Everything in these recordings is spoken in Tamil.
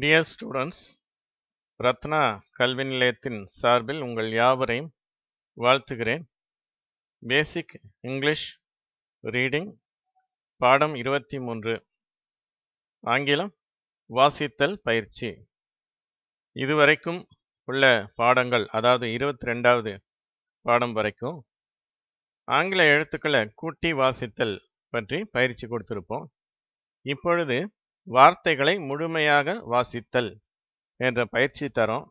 டியர் ஸ்டூடெண்ட்ஸ் ரத்னா கல்வி நிலையத்தின் சார்பில் உங்கள் யாவரையும் வாழ்த்துகிறேன் பேசிக் இங்கிலீஷ் ரீடிங் பாடம் இருபத்தி மூன்று ஆங்கிலம் வாசித்தல் பயிற்சி இதுவரைக்கும் உள்ள பாடங்கள் அதாவது இருபத்தி ரெண்டாவது பாடம் வரைக்கும் ஆங்கில எழுத்துக்களை கூட்டி வாசித்தல் பற்றி பயிற்சி கொடுத்திருப்போம் இப்பொழுது வார்த்தைகளை முழுமையாக வாசித்தல் என்ற பயிற்சி தரும்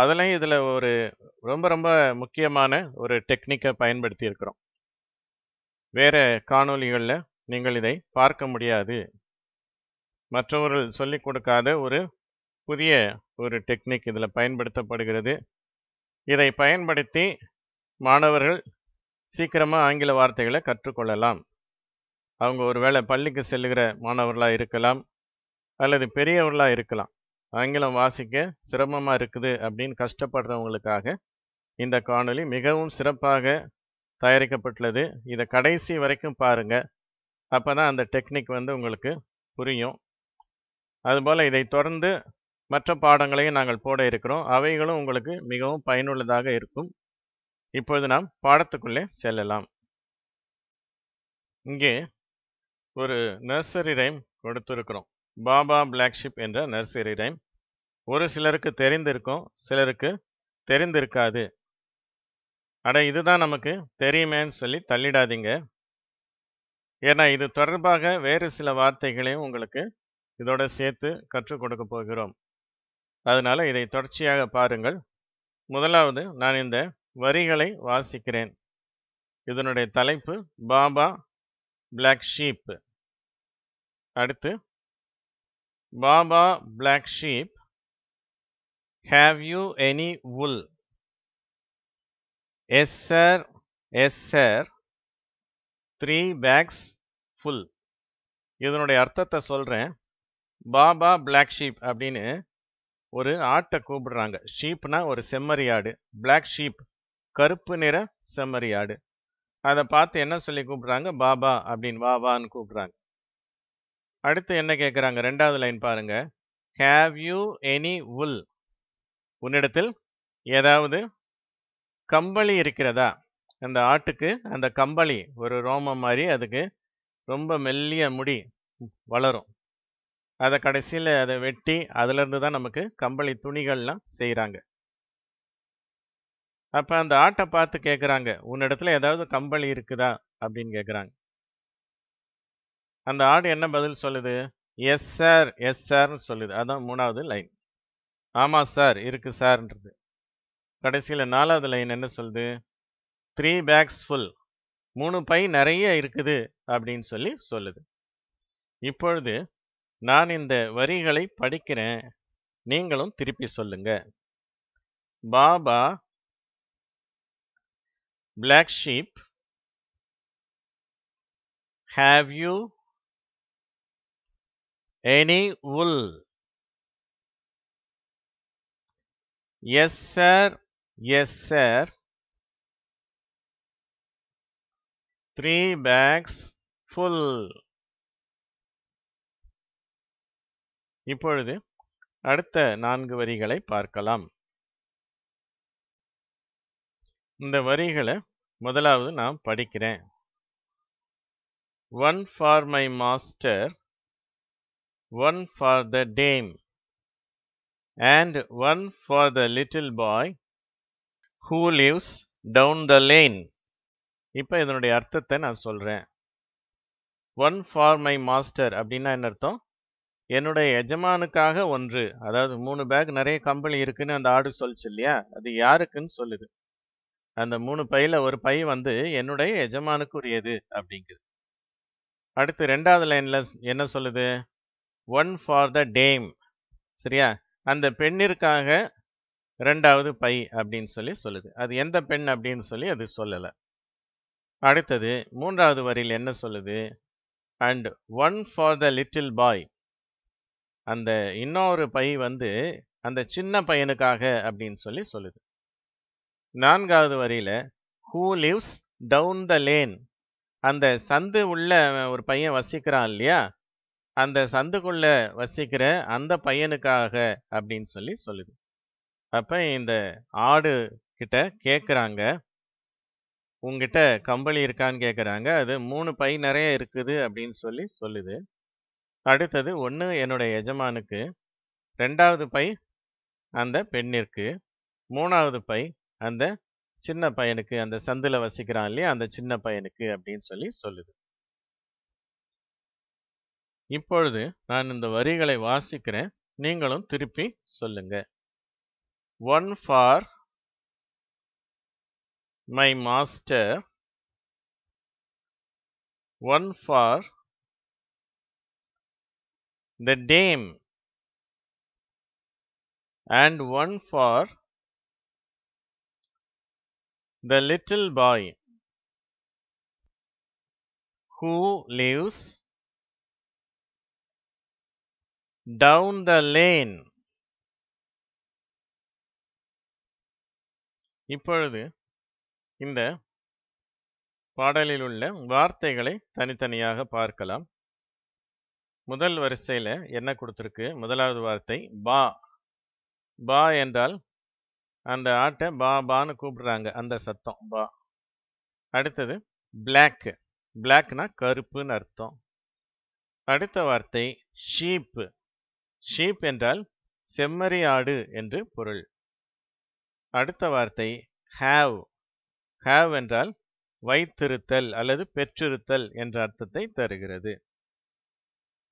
அதெல்லாம் இதில் ஒரு ரொம்ப ரொம்ப முக்கியமான ஒரு டெக்னிக்கை பயன்படுத்தி இருக்கிறோம் வேறு காணொலிகளில் நீங்கள் இதை பார்க்க முடியாது மற்றவர்கள் சொல்லிக் கொடுக்காத ஒரு புதிய ஒரு டெக்னிக் இதில் பயன்படுத்தப்படுகிறது இதை பயன்படுத்தி மாணவர்கள் சீக்கிரமாக ஆங்கில வார்த்தைகளை கற்றுக்கொள்ளலாம் அவங்க ஒருவேளை பள்ளிக்கு செல்லுகிற மாணவர்களாக இருக்கலாம் அல்லது பெரியவர்களாக இருக்கலாம் ஆங்கிலம் வாசிக்க சிரமமாக இருக்குது அப்படின்னு கஷ்டப்படுறவங்களுக்காக இந்த காணொளி மிகவும் சிறப்பாக தயாரிக்கப்பட்டுள்ளது இதை கடைசி வரைக்கும் பாருங்கள் அப்போ தான் அந்த டெக்னிக் வந்து உங்களுக்கு புரியும் அதுபோல் இதை தொடர்ந்து மற்ற பாடங்களையும் நாங்கள் போட இருக்கிறோம் அவைகளும் உங்களுக்கு மிகவும் பயனுள்ளதாக இருக்கும் இப்பொழுது நாம் பாடத்துக்குள்ளே செல்லலாம் இங்கே ஒரு நர்சரி ரைம் கொடுத்துருக்குறோம் பாபா பிளாக்ஷிப் என்ற நர்சரி ரைம் ஒரு சிலருக்கு தெரிந்திருக்கும் சிலருக்கு தெரிந்திருக்காது அட இதுதான் நமக்கு தெரியுமேன்னு சொல்லி தள்ளிடாதீங்க ஏன்னா இது தொடர்பாக வேறு சில வார்த்தைகளையும் உங்களுக்கு இதோட சேர்த்து கற்றுக் கொடுக்க போகிறோம் அதனால் இதை தொடர்ச்சியாக பாருங்கள் முதலாவது நான் இந்த வரிகளை வாசிக்கிறேன் இதனுடைய தலைப்பு பாபா பிளாக் ஷீப் அடுத்து baa baa black sheep have you any wool yes sir yes sir three bags full இதனுடைய அர்த்தத்தை சொல்கிறேன் பாபா பிளாக் ஷீப் அப்படின்னு ஒரு ஆட்டை கூப்பிடுறாங்க ஷீப்னா ஒரு செம்மறி ஆடு பிளாக் ஷீப் கருப்பு நிற செம்மறி ஆடு அதை பார்த்து என்ன சொல்லி கூப்பிட்றாங்க பாபா அப்படின்னு வா வான்னு கூப்பிட்றாங்க அடுத்து என்ன கேட்குறாங்க ரெண்டாவது லைன் பாருங்க ஹேவ் யூ எனி உல் உன்னிடத்தில் ஏதாவது கம்பளி இருக்கிறதா அந்த ஆட்டுக்கு அந்த கம்பளி ஒரு ரோமம் மாதிரி அதுக்கு ரொம்ப மெல்லிய முடி வளரும் அதை கடைசியில் அதை வெட்டி அதுலேருந்து தான் நமக்கு கம்பளி துணிகள்லாம் செய்கிறாங்க அப்போ அந்த ஆட்டை பார்த்து கேட்குறாங்க உன்னிடத்துல ஏதாவது கம்பளி இருக்குதா அப்படின்னு கேட்குறாங்க அந்த ஆடு என்ன பதில் சொல்லுது எஸ் சார் எஸ் சார்னு சொல்லுது அதான் மூணாவது லைன் ஆமாம் சார் இருக்குது சார்ன்றது கடைசியில் நாலாவது லைன் என்ன சொல்லுது த்ரீ பேக்ஸ் ஃபுல் மூணு பை நிறைய இருக்குது அப்படின்னு சொல்லி சொல்லுது இப்பொழுது நான் இந்த வரிகளை படிக்கிறேன் நீங்களும் திருப்பி சொல்லுங்க Baba black sheep have you any wool yes sir yes sir three bags full இப்பொழுது அடுத்த நான்கு வரிகளை பார்க்கலாம் இந்த வரிகளை முதலாவது நான் படிக்கிறேன் one for my master one for the dame and one for the little boy who lives down the lane இப்போ இதனுடைய அர்த்தத்தை நான் சொல்கிறேன் ஒன் ஃபார் மை மாஸ்டர் அப்படின்னா என்ன அர்த்தம் என்னுடைய எஜமானுக்காக ஒன்று அதாவது மூணு பேக் நிறைய கம்பெனி இருக்குன்னு அந்த ஆடு சொல்லிச்சு இல்லையா அது யாருக்குன்னு சொல்லுது அந்த மூணு பையில் ஒரு பை வந்து என்னுடைய எஜமானுக்குரியது அப்படிங்குது அடுத்து ரெண்டாவது லைனில் என்ன சொல்லுது ஒன் ஃபார் த டேம் சரியா அந்த பெண்ணிற்காக ரெண்டாவது பை அப்படின்னு சொல்லி சொல்லுது அது எந்த பெண் அப்படின்னு சொல்லி அது சொல்லலை அடுத்தது மூன்றாவது வரியில் என்ன சொல்லுது and one for the little boy அந்த இன்னொரு பை வந்து அந்த சின்ன பையனுக்காக அப்படின்னு சொல்லி சொல்லுது நான்காவது வரியில் who lives down the lane அந்த சந்து உள்ள ஒரு பையன் வசிக்கிறான் இல்லையா அந்த சந்துக்குள்ள வசிக்கிற அந்த பையனுக்காக அப்படின்னு சொல்லி சொல்லுது அப்போ இந்த ஆடு கிட்ட கேட்குறாங்க உங்ககிட்ட கம்பளி இருக்கான்னு கேட்குறாங்க அது மூணு பை நிறைய இருக்குது அப்படின்னு சொல்லி சொல்லுது அடுத்தது ஒன்று என்னுடைய எஜமானுக்கு ரெண்டாவது பை அந்த பெண்ணிற்கு மூணாவது பை அந்த சின்ன பையனுக்கு அந்த சந்தில் வசிக்கிறான் இல்லையா அந்த சின்ன பையனுக்கு அப்படின்னு சொல்லி சொல்லுது இப்பொழுது நான் இந்த வரிகளை வாசிக்கிறேன் நீங்களும் திருப்பி சொல்லுங்க one for my master one for the dame and one for The little boy who lives down the lane இப்பொழுது இந்த பாடலில் உள்ள வார்த்தைகளை தனித்தனியாக பார்க்கலாம் முதல் வரிசையில் என்ன கொடுத்துருக்கு முதலாவது வார்த்தை பா பா என்றால் அந்த ஆட்டை பா பான்னு கூப்பிடுறாங்க அந்த சத்தம் பா அடுத்தது பிளாக்கு பிளாக்னா கருப்புன்னு அர்த்தம் அடுத்த வார்த்தை ஷீப்பு ஷீப் என்றால் செம்மறி ஆடு என்று பொருள் அடுத்த வார்த்தை ஹாவ் ஹாவ் என்றால் வைத்திருத்தல் அல்லது பெற்றிருத்தல் என்ற அர்த்தத்தை தருகிறது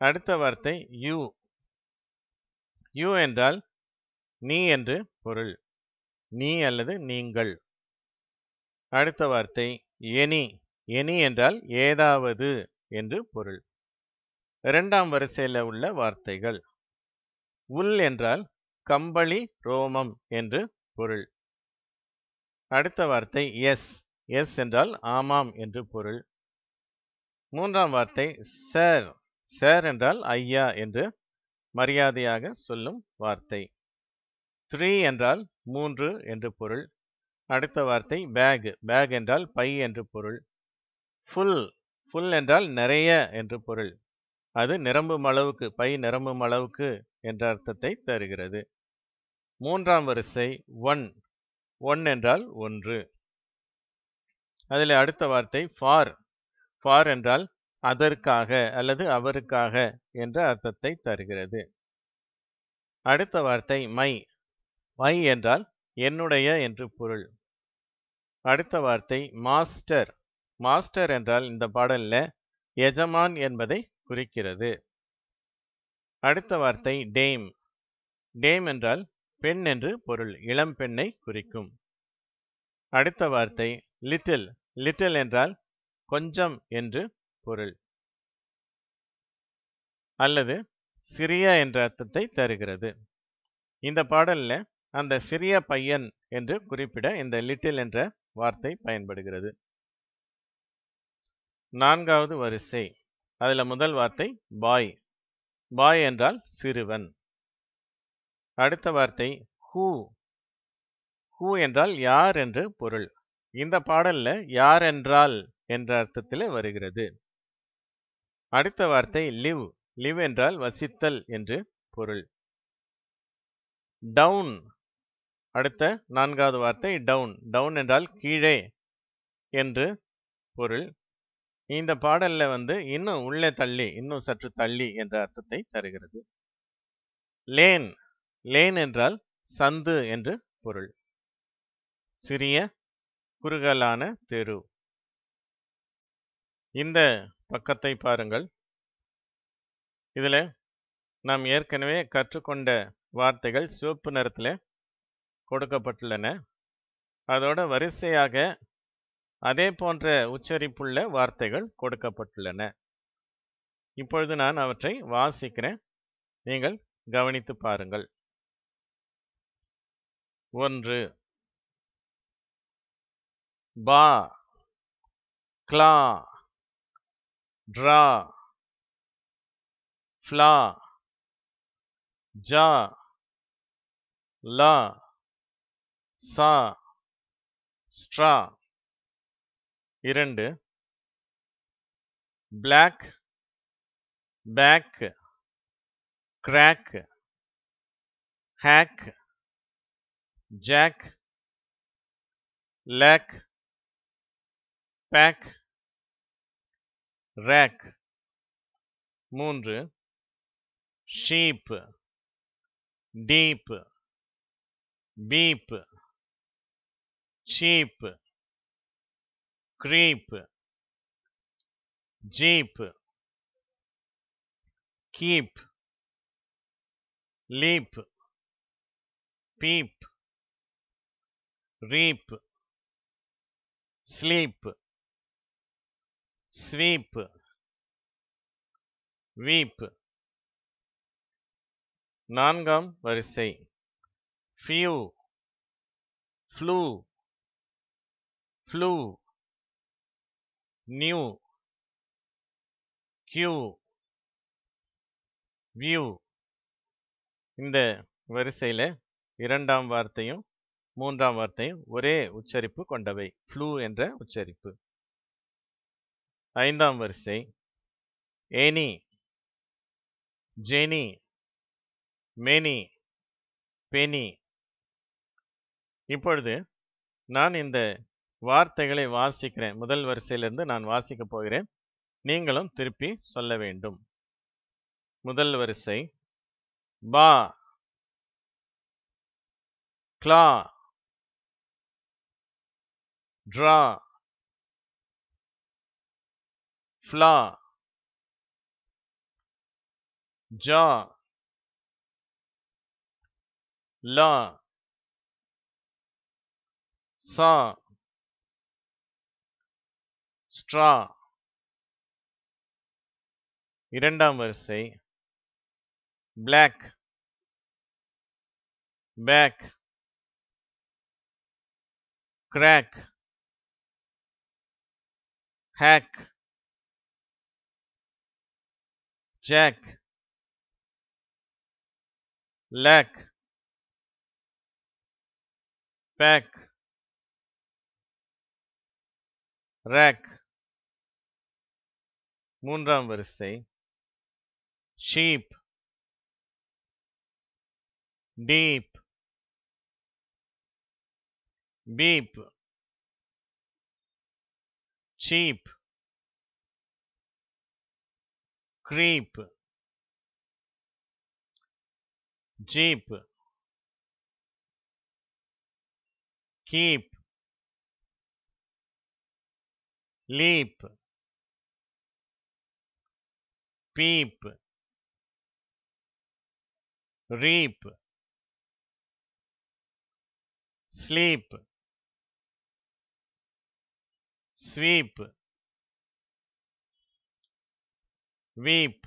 அடுத்த வார்த்தை யூ யூ என்றால் நீ என்று பொருள் நீ அல்லது நீங்கள் அடுத்த வார்த்தை எனி எனி என்றால் ஏதாவது என்று பொருள் இரண்டாம் வரிசையில் உள்ள வார்த்தைகள் உள் என்றால் கம்பளி ரோமம் என்று பொருள் அடுத்த வார்த்தை எஸ் எஸ் என்றால் ஆமாம் என்று பொருள் மூன்றாம் வார்த்தை சார் சார் என்றால் ஐயா என்று மரியாதையாக சொல்லும் வார்த்தை த்ரீ என்றால் மூன்று என்று பொருள் அடுத்த வார்த்தை பேக் பேக் என்றால் பை என்று பொருள் ஃபுல் ஃபுல் என்றால் நிறைய என்று பொருள் அது நிரம்பும் அளவுக்கு பை நிரம்பும் அளவுக்கு என்ற அர்த்தத்தை தருகிறது மூன்றாம் வரிசை ஒன் ஒன் என்றால் ஒன்று அதில் அடுத்த வார்த்தை ஃபார் ஃபார் என்றால் அதற்காக அல்லது அவருக்காக என்ற அர்த்தத்தை தருகிறது அடுத்த வார்த்தை மை மை என்றால் என்னுடைய என்று பொருள் அடுத்த வார்த்தை மாஸ்டர் மாஸ்டர் என்றால் இந்த பாடலில் எஜமான் என்பதை குறிக்கிறது அடுத்த வார்த்தை டேம் டேம் என்றால் பெண் என்று பொருள் இளம் பெண்ணை குறிக்கும் அடுத்த வார்த்தை லிட்டில் லிட்டில் என்றால் கொஞ்சம் என்று பொருள் அல்லது சிறிய என்ற அர்த்தத்தை தருகிறது இந்த பாடலில் அந்த சிறிய பையன் என்று குறிப்பிட இந்த லிட்டில் என்ற வார்த்தை பயன்படுகிறது நான்காவது வரிசை அதில் முதல் வார்த்தை பாய் பாய் என்றால் சிறுவன் அடுத்த வார்த்தை ஹூ ஹூ என்றால் யார் என்று பொருள் இந்த பாடல்ல யார் என்றால் என்ற அர்த்தத்தில் வருகிறது அடுத்த வார்த்தை லிவ் லிவ் என்றால் வசித்தல் என்று பொருள் டவுன் அடுத்த நான்காவது வார்த்தை டவுன் டவுன் என்றால் கீழே என்று பொருள் இந்த பாடலில் வந்து இன்னும் உள்ளே தள்ளி இன்னும் சற்று தள்ளி என்ற அர்த்தத்தை தருகிறது லேன் லேன் என்றால் சந்து என்று பொருள் சிறிய குறுகலான தெரு இந்த பக்கத்தை பாருங்கள் இதில் நாம் ஏற்கனவே கற்றுக்கொண்ட வார்த்தைகள் சிவப்பு நிறத்தில் கொடுக்கப்பட்டுள்ளன அதோட வரிசையாக அதே போன்ற உச்சரிப்புள்ள வார்த்தைகள் கொடுக்கப்பட்டுள்ளன இப்பொழுது நான் அவற்றை வாசிக்கிறேன் நீங்கள் கவனித்து பாருங்கள் ஒன்று பா கிளா ட்ரா ஃப்ளா ஜா லா சா ஸ்ட்ரா இரண்டு black back crack hack jack lack back rack மூன்று sheep deep beep Cheap. creep jeep keep leap peep reap sleep sweep weep What is வரிசை few flew flu new, q, view இந்த வரிசையில் இரண்டாம் வார்த்தையும் மூன்றாம் வார்த்தையும் ஒரே உச்சரிப்பு கொண்டவை ஃப்ளூ என்ற உச்சரிப்பு ஐந்தாம் வரிசை ஏனி ஜெனி மேனி பேனி இப்பொழுது நான் இந்த வார்த்தைகளை வாசிக்கிறேன் முதல் வரிசையிலிருந்து நான் வாசிக்க போகிறேன் நீங்களும் திருப்பி சொல்ல வேண்டும் முதல் வரிசை பா கிளா ட்ரா ஃப்ளா ஜா லா சா extra. இரண்டாம் வரிசை black back crack hack jack lack pack rack மூன்றாம் வரிசை sheep deep beep cheap creep jeep keep leap peep, reap, sleep, sweep, weep.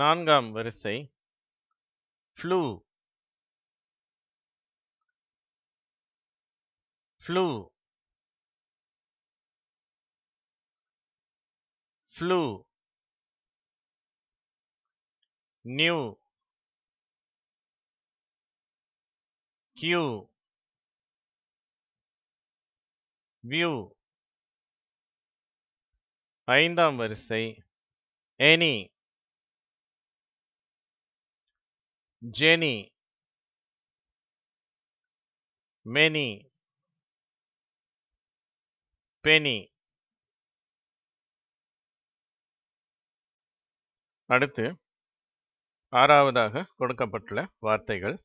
நான்காம் வரிசை flew flew flew new q view ஐந்தாம் வரிசை any jenny many penny அடுத்து ஆறாவதாக கொடுக்கப்பட்டுள்ள வார்த்தைகள்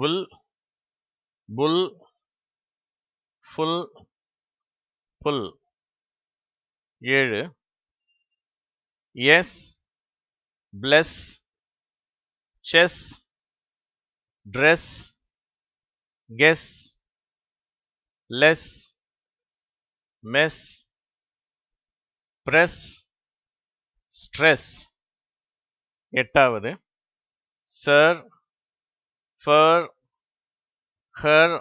வில் புல் ஃபுல் புல் ஏழு yes bless chess dress guess less mess press stress எட்டாவது சர் ஃபர் ஹர்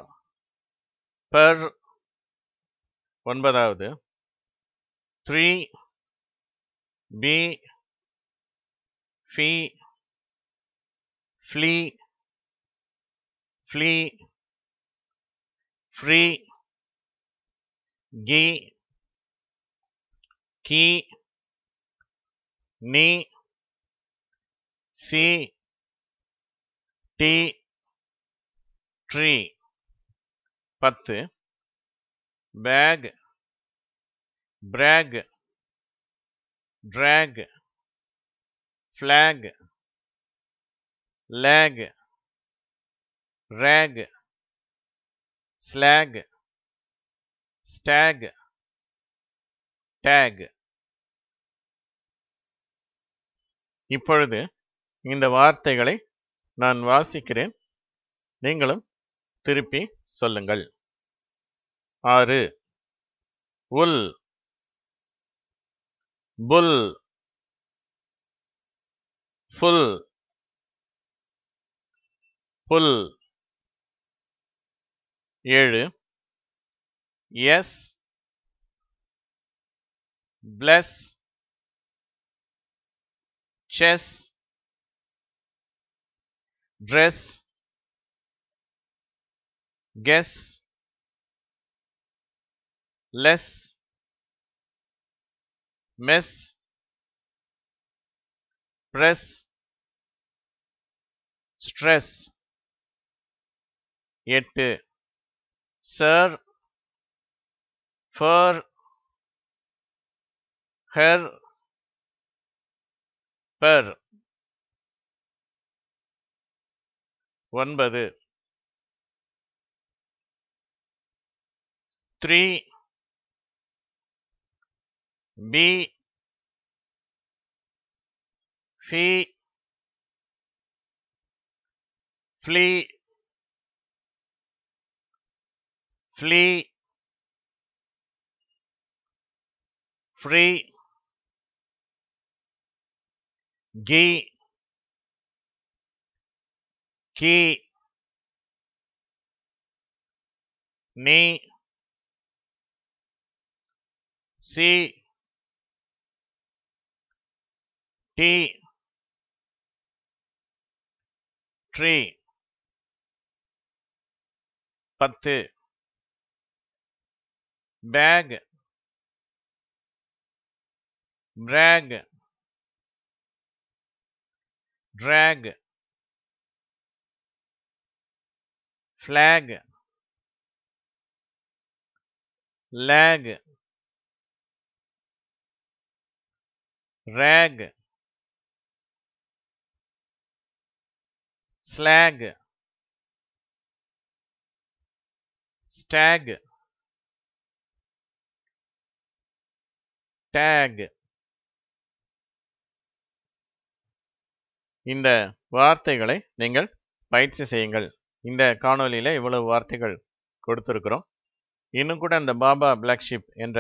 பர் ஒன்பதாவது three bee fee flee flee free key key நீ say te tray பத்து bag brag drag flag lag rag slag stag tag இப்பொழுது இந்த வார்த்தைகளை நான் வாசிக்கிறேன் நீங்களும் திருப்பி சொல்லுங்கள் ஆறு உல் புல் ஃபுல் புல் ஏழு yes bless chess dress guess less mess press stress Yet. sir for her per ஒன்பது three bee fee flee flee free key Key. Me. si ti tri bag drag, drag flag lag rag slag stag tag இந்த வார்த்தைகளை நீங்கள் பயிற்சி செய்யுங்கள் இந்த காணொலியில் இவ்வளவு வார்த்தைகள் கொடுத்துருக்குறோம் இன்னும் கூட அந்த பாபா பிளாக் ஷிப் என்ற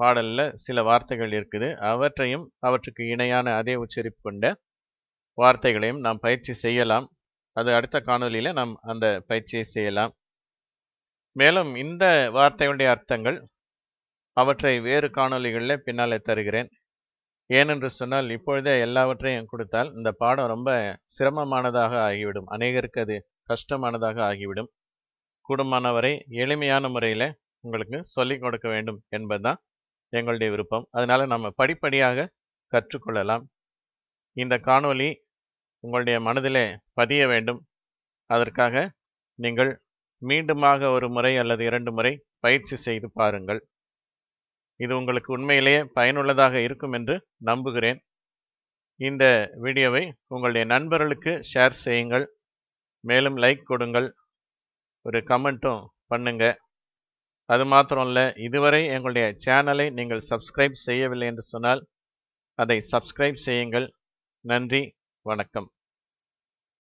பாடலில் சில வார்த்தைகள் இருக்குது அவற்றையும் அவற்றுக்கு இணையான அதே உச்சரிப்பு கொண்ட வார்த்தைகளையும் நாம் பயிற்சி செய்யலாம் அது அடுத்த காணொலியில் நாம் அந்த பயிற்சியை செய்யலாம் மேலும் இந்த வார்த்தையுடைய அர்த்தங்கள் அவற்றை வேறு காணொலிகளில் பின்னாலே தருகிறேன் ஏனென்று சொன்னால் இப்பொழுதே எல்லாவற்றையும் கொடுத்தால் இந்த பாடம் ரொம்ப சிரமமானதாக ஆகிவிடும் அநேகருக்கு அது கஷ்டமானதாக ஆகிவிடும் கூடுமானவரை எளிமையான முறையில் உங்களுக்கு சொல்லிக் கொடுக்க வேண்டும் என்பது தான் எங்களுடைய விருப்பம் அதனால் நம்ம படிப்படியாக கற்றுக்கொள்ளலாம் இந்த காணொலி உங்களுடைய மனதில் பதிய வேண்டும் அதற்காக நீங்கள் மீண்டுமாக ஒரு முறை அல்லது இரண்டு முறை பயிற்சி செய்து பாருங்கள் இது உங்களுக்கு உண்மையிலேயே பயனுள்ளதாக இருக்கும் என்று நம்புகிறேன் இந்த வீடியோவை உங்களுடைய நண்பர்களுக்கு ஷேர் செய்யுங்கள் மேலும் லைக் கொடுங்கள் ஒரு கமெண்ட்டும் பண்ணுங்கள் அது மாத்திரம் இல்லை இதுவரை எங்களுடைய சேனலை நீங்கள் சப்ஸ்கிரைப் செய்யவில்லை என்று சொன்னால் அதை சப்ஸ்கிரைப் செய்யுங்கள் நன்றி வணக்கம்